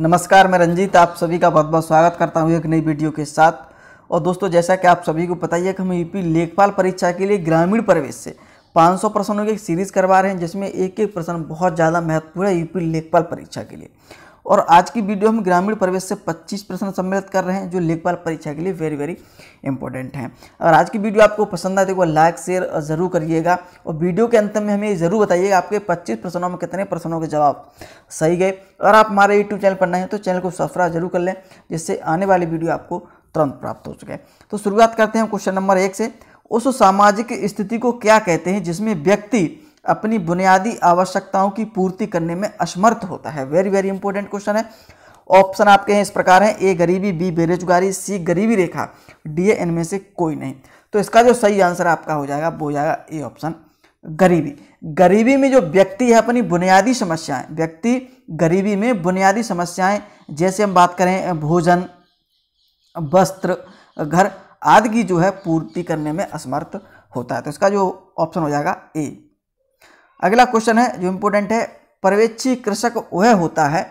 नमस्कार मैं रंजीत आप सभी का बहुत बहुत स्वागत करता हूँ एक नई वीडियो के साथ और दोस्तों जैसा कि आप सभी को पता ही है कि हम यूपी लेखपाल परीक्षा के लिए ग्रामीण प्रवेश से 500 प्रश्नों की एक सीरीज़ करवा रहे हैं जिसमें एक एक प्रश्न बहुत ज़्यादा महत्वपूर्ण है यूपी लेखपाल परीक्षा के लिए और आज की वीडियो हम ग्रामीण प्रवेश से 25 प्रश्न सम्मिलित कर रहे हैं जो लेखपाल परीक्षा के लिए वेरी वेरी इंपॉर्टेंट हैं और आज की वीडियो आपको पसंद आए तो लाइक शेयर ज़रूर करिएगा और वीडियो के अंत में हमें ज़रूर बताइएगा आपके पच्चीस प्रश्नों में कितने प्रश्नों के जवाब सही गए और आप हमारे यूट्यूब चैनल पर नए हैं तो चैनल को सब्सक्राइब जरूर कर लें जिससे आने वाली वीडियो आपको तुरंत प्राप्त हो सके तो शुरुआत करते हैं क्वेश्चन नंबर एक से उस सामाजिक स्थिति को क्या कहते हैं जिसमें व्यक्ति अपनी बुनियादी आवश्यकताओं की पूर्ति करने में असमर्थ होता है वेरी वेरी इंपॉर्टेंट क्वेश्चन है ऑप्शन आपके हैं इस प्रकार हैं ए गरीबी बी बेरोजगारी सी गरीबी रेखा डी इनमें से कोई नहीं तो इसका जो सही आंसर आपका हो जाएगा वो हो जाएगा ए ऑप्शन गरीबी गरीबी में जो व्यक्ति है अपनी बुनियादी समस्याएं व्यक्ति गरीबी में बुनियादी समस्याएं जैसे हम बात करें भोजन वस्त्र घर आदि की जो है पूर्ति करने में असमर्थ होता है तो इसका जो ऑप्शन हो जाएगा ए अगला क्वेश्चन है जो इंपोर्टेंट है पर्यवेक्षी कृषक वह होता है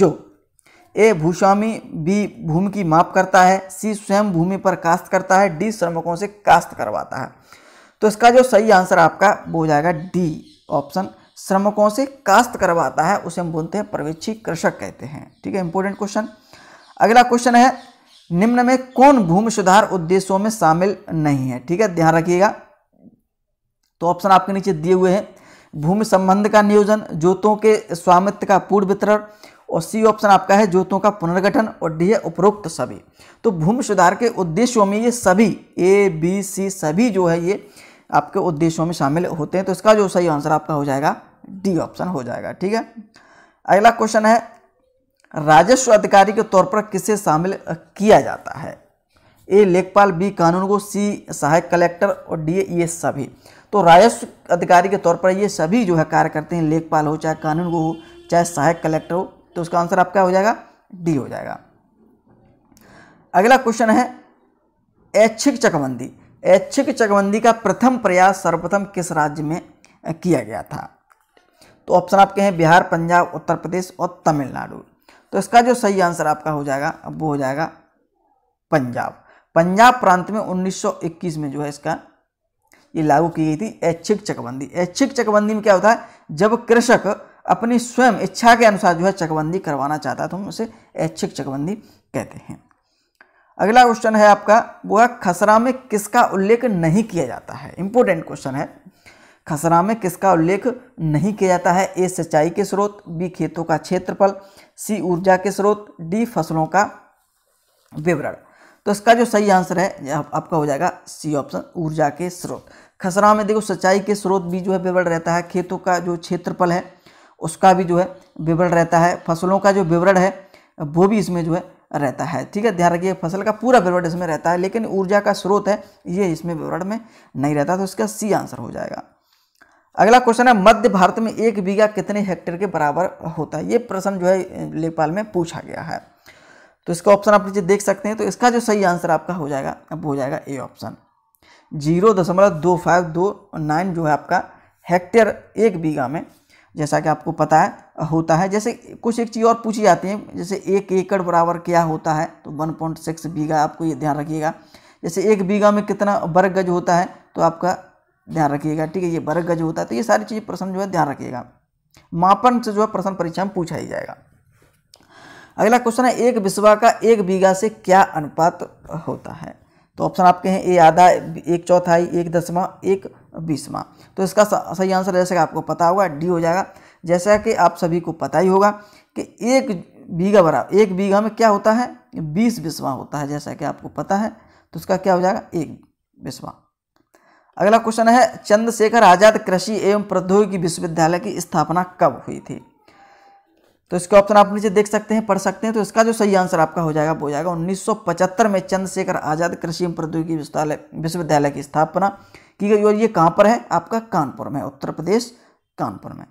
जो ए भूस्वामी बी भूमि की माप करता है सी स्वयं भूमि पर कास्त करता है डी श्रमिकों से कास्त करवाता है तो इसका जो सही आंसर आपका वो हो जाएगा डी ऑप्शन श्रमिकों से कास्त करवाता है उसे हम बोलते हैं पर्यवेक्षी कृषक कहते हैं ठीक है इंपॉर्टेंट क्वेश्चन अगला क्वेश्चन है निम्न में कौन भूमि सुधार उद्देश्यों में शामिल नहीं है ठीक है ध्यान रखिएगा तो ऑप्शन आपके नीचे दिए हुए हैं भूमि संबंध का नियोजन जोतों के स्वामित्व का पूर्व वितरण और सी ऑप्शन आपका है जोतों का पुनर्गठन और डी है उपरोक्त सभी तो भूमि सुधार के उद्देश्यों में ये सभी ए बी सी सभी जो है ये आपके उद्देश्यों में शामिल होते हैं तो इसका जो सही आंसर आपका हो जाएगा डी ऑप्शन हो जाएगा ठीक है अगला क्वेश्चन है राजस्व अधिकारी के तौर पर किसे शामिल किया जाता है ए लेखपाल बी कानून को सी सहायक कलेक्टर और डी ये सभी तो राजस्व अधिकारी के तौर पर ये सभी जो है कार्य करते हैं लेखपाल हो चाहे कानून हो चाहे सहायक कलेक्टर हो तो उसका आंसर आपका हो जाएगा डी हो जाएगा अगला क्वेश्चन है ऐच्छिक चकबंदी ऐच्छिक चकबंदी का प्रथम प्रयास सर्वप्रथम किस राज्य में किया गया था तो ऑप्शन आपके हैं बिहार पंजाब उत्तर प्रदेश और तमिलनाडु तो इसका जो सही आंसर आपका हो जाएगा अब वो हो जाएगा पंजाब पंजाब प्रांत में 1921 में जो है इसका ये लागू की गई थी ऐच्छिक चकबंदी ऐच्छिक चकबंदी में क्या होता है जब कृषक अपनी स्वयं इच्छा के अनुसार जो है चकबंदी करवाना चाहता है तो हम उसे ऐच्छिक चकबंदी कहते हैं अगला क्वेश्चन है आपका वो है खसरा में किसका उल्लेख नहीं किया जाता है इंपॉर्टेंट क्वेश्चन है खसरा में किसका उल्लेख नहीं किया जाता है ए सिंचाई के स्रोत बी खेतों का क्षेत्रफल सी ऊर्जा के स्रोत डी फसलों का विवरण तो इसका जो सही आंसर है आपका हो जाएगा सी ऑप्शन ऊर्जा के स्रोत खसरा में देखो सिंचाई के स्रोत भी जो है विवरण रहता है खेतों का जो क्षेत्रफल है उसका भी जो है विवरण रहता है फसलों का जो विवरण है वो भी इसमें जो है रहता है ठीक है ध्यान रखिए फसल का पूरा विवरण इसमें रहता है लेकिन ऊर्जा का स्रोत है ये इसमें विवरण में नहीं रहता तो इसका सी आंसर हो जाएगा अगला क्वेश्चन है मध्य भारत में एक बीघा कितने हेक्टेयर के बराबर होता है ये प्रश्न जो है लेपाल में पूछा गया है तो इसका ऑप्शन आप नीचे देख सकते हैं तो इसका जो सही आंसर आपका हो जाएगा अब हो जाएगा ए ऑप्शन जीरो दशमलव दो फाइव दो नाइन जो है आपका हेक्टेयर एक बीघा में जैसा कि आपको पता है होता है जैसे कुछ एक चीज़ और पूछी जाती है जैसे एक एकड़ बराबर क्या होता है तो वन पॉइंट सिक्स बीघा आपको ये ध्यान रखिएगा जैसे एक बीघा में कितना वर्ग गज होता है तो आपका ध्यान रखिएगा ठीक है ये वर्ग गज होता है तो ये सारी चीज़ प्रश्न जो है ध्यान रखिएगा मापन से जो है प्रश्न परीक्षा में पूछा ही जाएगा अगला क्वेश्चन है एक विश्वा का एक बीघा से क्या अनुपात होता है तो ऑप्शन आपके हैं ए आधा एक चौथाई एक दसवा एक बीसवा तो इसका सही आंसर जैसे कि आपको पता होगा डी हो जाएगा जैसा कि आप सभी को पता ही होगा कि एक बीघा बराबर एक बीघा में क्या होता है बीस बीसवा होता है जैसा कि आपको पता है तो उसका क्या हो जाएगा एक बीसवा अगला क्वेश्चन है चंद्रशेखर आजाद कृषि एवं प्रौद्योगिकी विश्वविद्यालय की स्थापना कब हुई थी तो इसके ऑप्शन तो आप नीचे देख सकते हैं पढ़ सकते हैं तो इसका जो सही आंसर आपका हो जाएगा वो हो जाएगा 1975 में चंद्रशेखर आज़ाद कृषि एवं प्रौद्योगिकी विश्वविद्यालय की स्थापना की गई और ये कहां पर है आपका कानपुर में उत्तर प्रदेश कानपुर में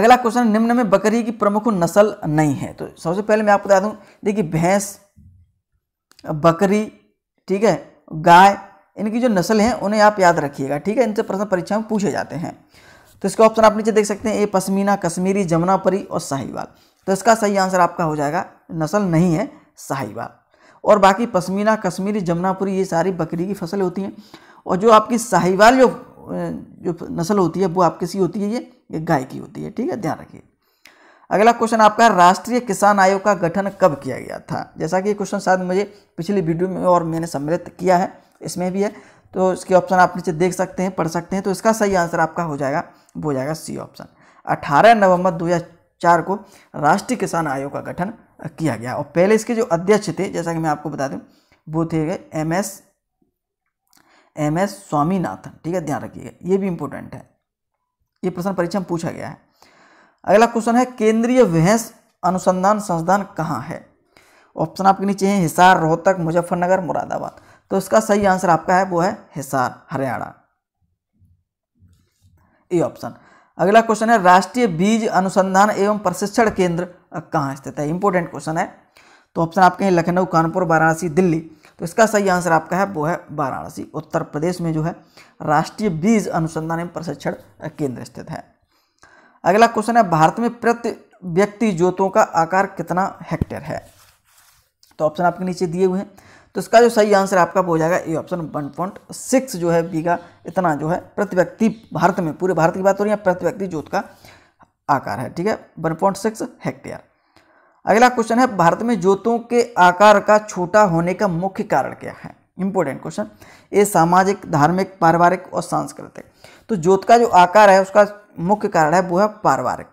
अगला क्वेश्चन निम्न में बकरी की प्रमुख नस्ल नहीं है तो सबसे पहले मैं आपको बता दूं देखिए भैंस बकरी ठीक है गाय इनकी जो नस्ल है उन्हें आप याद रखिएगा ठीक है इनसे प्रश्न परीक्षा में पूछे जाते हैं तो इसका ऑप्शन आप नीचे देख सकते हैं ए पश्मीना कश्मीरी जमुनापरी और शाहीवाल तो इसका सही आंसर आपका हो जाएगा नस्ल नहीं है शाहीवाल और बाकी पश्मीना कश्मीरी जमुनापुरी ये सारी बकरी की फसल होती हैं और जो आपकी साहिवाल जो जो नस्ल होती है वो आप किसी होती है ये, ये गाय की होती है ठीक है ध्यान रखिए अगला क्वेश्चन आपका राष्ट्रीय किसान आयोग का गठन कब किया गया था जैसा कि क्वेश्चन शायद मुझे पिछली वीडियो में और मैंने सम्मिलित किया है इसमें भी है तो इसके ऑप्शन आप नीचे देख सकते हैं पढ़ सकते हैं तो इसका सही आंसर आपका हो जाएगा वो हो जाएगा सी ऑप्शन 18 नवंबर 2004 को राष्ट्रीय किसान आयोग का गठन किया गया और पहले इसके जो अध्यक्ष थे जैसा कि मैं आपको बता दूं वो थे M S M S Swaminathan ठीक है ध्यान रखिएगा ये भी इंपॉर्टेंट है ये प्रश्न परीक्षा में पूछा गया है अगला क्वेश्चन है केंद्रीय भैंस अनुसंधान संस्थान कहाँ है ऑप्शन आपके नीचे है हिसार रोहतक मुजफ्फरनगर मुरादाबाद तो इसका सही आंसर आपका है वो है हिसार हरियाणा ए ऑप्शन अगला क्वेश्चन है राष्ट्रीय बीज अनुसंधान एवं प्रशिक्षण केंद्र कहाँ स्थित है इंपॉर्टेंट क्वेश्चन है तो ऑप्शन आपके हैं लखनऊ कानपुर वाराणसी दिल्ली तो इसका सही आंसर आपका है वो है वाराणसी उत्तर प्रदेश में जो है राष्ट्रीय बीज अनुसंधान एवं प्रशिक्षण केंद्र स्थित है अगला क्वेश्चन है भारत में प्रति व्यक्ति जोतों का आकार कितना हेक्टेयर है तो ऑप्शन आपके नीचे दिए हुए हैं तो इसका जो सही आंसर आपका हो जाएगा A option one point six जो है बीघा इतना जो है प्रति व्यक्ति भारत में पूरे भारत की बात हो रही है प्रति व्यक्ति जोत का आकार है ठीक है वन पॉइंट सिक्स हेक्टेयर अगला क्वेश्चन है भारत में जोतों के आकार का छोटा होने का मुख्य कारण क्या है इंपॉर्टेंट क्वेश्चन ये सामाजिक धार्मिक पारिवारिक और सांस्कृतिक तो जोत का जो आकार है उसका मुख्य कारण है वो है पारिवारिक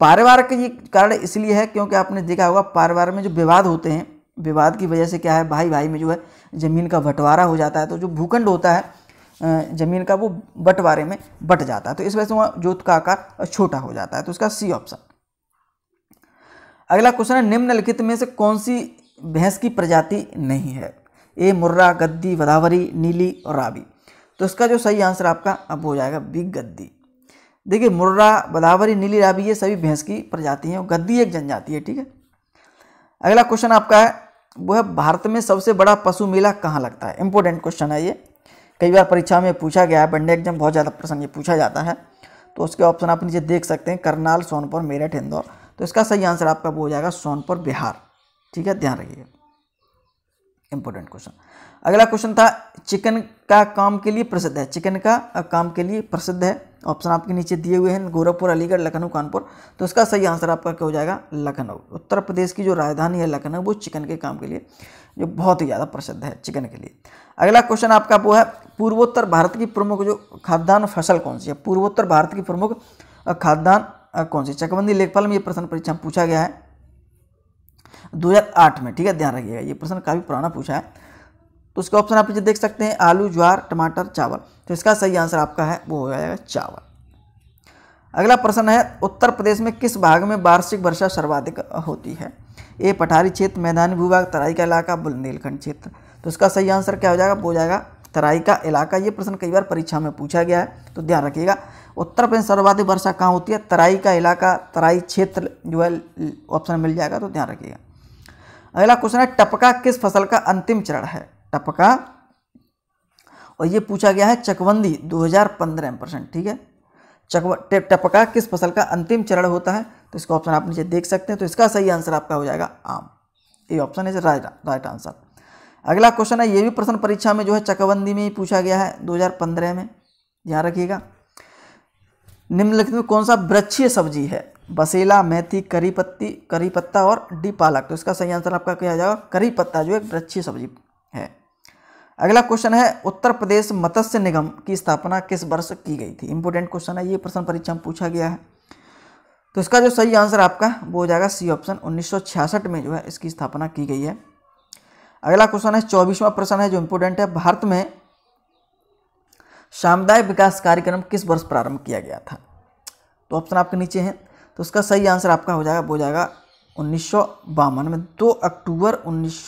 पारिवारिक ये कारण इसलिए है क्योंकि आपने देखा होगा पारिवार में जो विवाद होते हैं विवाद की वजह से क्या है भाई भाई में जो है ज़मीन का बंटवारा हो जाता है तो जो भूखंड होता है ज़मीन का वो बंटवारे में बट जाता है तो इस वजह से वहाँ जोत का आकार छोटा हो जाता है तो उसका सी ऑप्शन अगला क्वेश्चन है निम्नलिखित में से कौन सी भैंस की प्रजाति नहीं है ए मुर्रा गद्दी वदावरी नीली और राबी तो इसका जो सही आंसर आपका अब हो जाएगा बी गद्दी देखिए मुर्रा बदावरी नीली राबी ये सभी भैंस की प्रजाति हैं और गद्दी एक जनजाति है ठीक है अगला क्वेश्चन आपका है वह भारत में सबसे बड़ा पशु मेला कहाँ लगता है इंपॉर्टेंट क्वेश्चन है ये कई बार परीक्षा में पूछा गया है बंडे एग्जाम बहुत ज़्यादा प्रश्न ये पूछा जाता है तो उसके ऑप्शन आप नीचे देख सकते हैं करनाल सोनपुर मेरठ इंदौर तो इसका सही आंसर आपका वो हो जाएगा सोनपुर बिहार ठीक है ध्यान रखिएगा इंपॉर्टेंट क्वेश्चन अगला क्वेश्चन था चिकन का काम के लिए प्रसिद्ध है चिकन का काम के लिए प्रसिद्ध है ऑप्शन आपके नीचे दिए हुए हैं गोरखपुर अलीगढ़ लखनऊ कानपुर तो इसका सही आंसर आपका क्या हो जाएगा लखनऊ उत्तर प्रदेश की जो राजधानी है लखनऊ वो चिकन के काम के लिए जो बहुत ही ज़्यादा प्रसिद्ध है चिकन के लिए अगला क्वेश्चन आपका वो है पूर्वोत्तर भारत की प्रमुख जो खाद्यान्न फसल कौन सी है पूर्वोत्तर भारत की प्रमुख खाद्यान्न कौन सी चकबंदी लेखपाल में ये प्रश्न परीक्षा पूछा गया है 2008 में ठीक है ध्यान रखिएगा ये प्रश्न काफ़ी पुराना पूछा है तो उसके ऑप्शन आप नीचे देख सकते हैं आलू ज्वार टमाटर चावल तो इसका सही आंसर आपका है वो हो जाएगा चावल अगला प्रश्न है उत्तर प्रदेश में किस भाग में वार्षिक वर्षा सर्वाधिक होती है ए पठारी क्षेत्र मैदानी भूभाग तराई का इलाका बुंदेलखंड क्षेत्र तो इसका सही आंसर क्या हो जाएगा वो हो जाएगा तराई का इलाका ये प्रश्न कई बार परीक्षा में पूछा गया है तो ध्यान रखिएगा उत्तर प्रदेश सर्वाधिक वर्षा कहाँ होती है तराई का इलाका तराई क्षेत्र जो है ऑप्शन मिल जाएगा तो ध्यान रखिएगा अगला क्वेश्चन है टपका किस फसल का अंतिम चरण है टपका और ये पूछा गया है चकबंदी 2015 परसेंट ठीक है चकवा टपका किस फसल का अंतिम चरण होता है तो इसका ऑप्शन आप नीचे देख सकते हैं तो इसका सही आंसर आपका हो जाएगा आम ये ऑप्शन है राइट राइट आंसर अगला क्वेश्चन है ये भी प्रश्न परीक्षा में जो है चकबंदी में ही पूछा गया है 2015 में ध्यान रखिएगा निम्नलिखित में कौन सा वृक्षीय सब्जी है बसेला मेथी करी पत्ती करी पत्ता और डी पालक तो इसका सही आंसर आपका क्या जाएगा करी पत्ता जो एक वृक्षीय सब्जी है अगला क्वेश्चन है उत्तर प्रदेश मत्स्य निगम की स्थापना किस वर्ष की गई थी इंपोर्टेंट क्वेश्चन है ये प्रश्न परीक्षा में पूछा गया है तो इसका जो सही आंसर आपका वो हो जाएगा सी ऑप्शन 1966 में जो है इसकी स्थापना की गई है अगला क्वेश्चन है चौबीसवां प्रश्न है जो इंपोर्टेंट है भारत में सामुदायिक विकास कार्यक्रम किस वर्ष प्रारंभ किया गया था तो ऑप्शन आपके नीचे हैं तो उसका सही आंसर आपका हो जाएगा वो हो जाएगा उन्नीस में दो अक्टूबर उन्नीस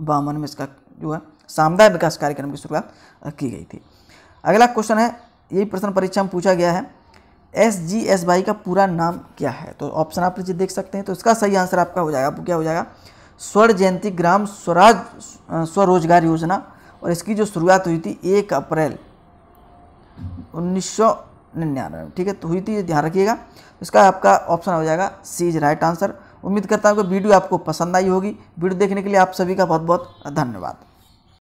में इसका जो है सामुदाय विकास कार्यक्रम की शुरुआत की गई थी अगला क्वेश्चन है यही प्रश्न परीक्षा में पूछा गया है एस जी एस वाई का पूरा नाम क्या है तो ऑप्शन आप देख सकते हैं तो इसका सही आंसर आपका हो जाएगा क्या हो जाएगा स्वर्ण जयंती ग्राम स्वराज स्वरोजगार योजना और इसकी जो शुरुआत हुई थी एक अप्रैल उन्नीस निन्यानवे ठीक है तो हुई थी ध्यान रखिएगा इसका आपका ऑप्शन हो जाएगा सी इज राइट आंसर उम्मीद करता हूँ कि वीडियो आपको पसंद आई होगी वीडियो देखने के लिए आप सभी का बहुत बहुत धन्यवाद